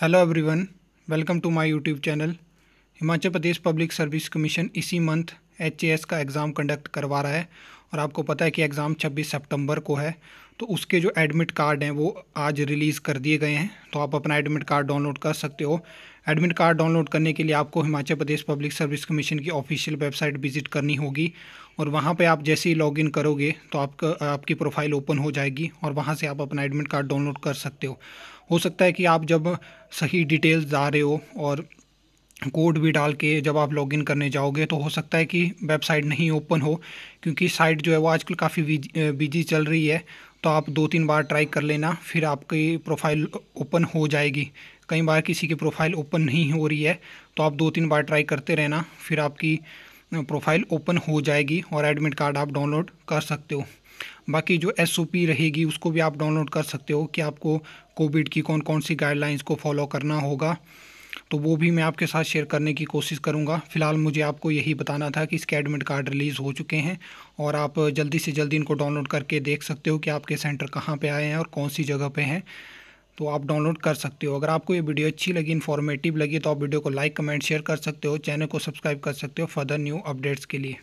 hello everyone welcome to my YouTube channel Himachal Pradesh public service commission इसी month H का exam conduct करवा रहा है और आपको पता है कि एग्ज़ाम 26 सितंबर को है तो उसके जो एडमिट कार्ड हैं वो आज रिलीज़ कर दिए गए हैं तो आप अपना एडमिट कार्ड डाउनलोड कर सकते हो एडमिट कार्ड डाउनलोड करने के लिए आपको Himachal Pradesh public service commission की ऑफिशियल वेबसाइट विजिट करनी होगी और वहाँ पे आप जैसे ही लॉगिन करोगे तो आपका आपकी प्रोफाइल ओपन हो जाएगी और वहाँ से आप अपना एडमिट कार्ड डाउनलोड कर सकते हो हो सकता है कि आप जब सही डिटेल्स जा रहे हो और कोड भी डाल के जब आप लॉगिन करने जाओगे तो हो सकता है कि वेबसाइट नहीं ओपन हो क्योंकि साइट जो है वो आजकल काफ़ी बिजी चल रही है तो आप दो तीन बार ट्राई कर लेना फिर आपकी प्रोफाइल ओपन हो जाएगी कई बार किसी की प्रोफाइल ओपन नहीं हो रही है तो आप दो तीन बार ट्राई करते रहना फिर आपकी प्रोफाइल ओपन हो जाएगी और एडमिट कार्ड आप डाउनलोड कर सकते हो बाकी जो एस रहेगी उसको भी आप डाउनलोड कर सकते हो कि आपको कोविड की कौन कौन सी गाइडलाइंस को फॉलो करना होगा तो वो भी मैं आपके साथ शेयर करने की कोशिश करूँगा फिलहाल मुझे आपको यही बताना था कि इसके एडमिट कार्ड रिलीज़ हो चुके हैं और आप जल्दी से जल्दी इनको डाउनलोड करके देख सकते हो कि आपके सेंटर कहाँ पे आए हैं और कौन सी जगह पे हैं तो आप डाउनलोड कर सकते हो अगर आपको ये वीडियो अच्छी लगी इन्फॉर्मेटिव लगी तो आप वीडियो को लाइक कमेंट शेयर कर सकते हो चैनल को सब्सक्राइब कर सकते हो फर्दर न्यू अपडेट्स के लिए